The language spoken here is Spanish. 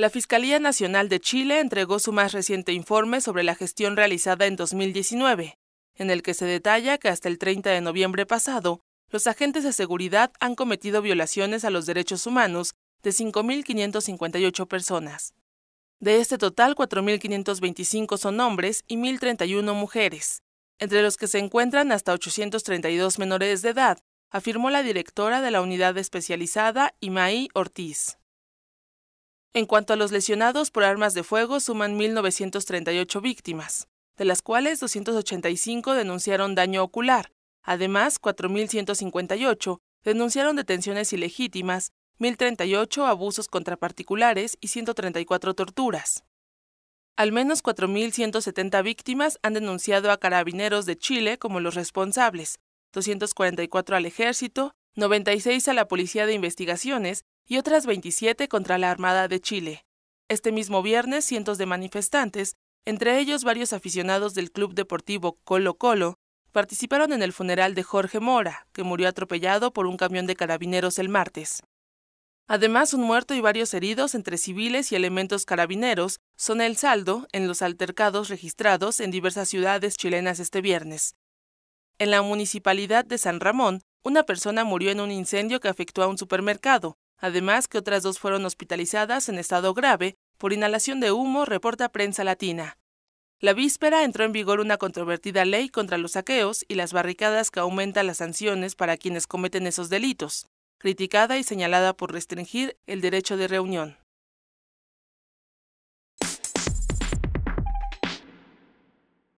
La Fiscalía Nacional de Chile entregó su más reciente informe sobre la gestión realizada en 2019, en el que se detalla que hasta el 30 de noviembre pasado, los agentes de seguridad han cometido violaciones a los derechos humanos de 5.558 personas. De este total, 4.525 son hombres y 1.031 mujeres, entre los que se encuentran hasta 832 menores de edad, afirmó la directora de la unidad especializada, Imaí Ortiz. En cuanto a los lesionados por armas de fuego, suman 1.938 víctimas, de las cuales 285 denunciaron daño ocular. Además, 4.158 denunciaron detenciones ilegítimas, 1.038 abusos contra particulares y 134 torturas. Al menos 4.170 víctimas han denunciado a carabineros de Chile como los responsables, 244 al ejército, 96 a la Policía de Investigaciones y otras 27 contra la Armada de Chile. Este mismo viernes, cientos de manifestantes, entre ellos varios aficionados del club deportivo Colo Colo, participaron en el funeral de Jorge Mora, que murió atropellado por un camión de carabineros el martes. Además, un muerto y varios heridos entre civiles y elementos carabineros son el saldo en los altercados registrados en diversas ciudades chilenas este viernes. En la municipalidad de San Ramón, una persona murió en un incendio que afectó a un supermercado, además que otras dos fueron hospitalizadas en estado grave por inhalación de humo, reporta Prensa Latina. La víspera entró en vigor una controvertida ley contra los saqueos y las barricadas que aumenta las sanciones para quienes cometen esos delitos, criticada y señalada por restringir el derecho de reunión.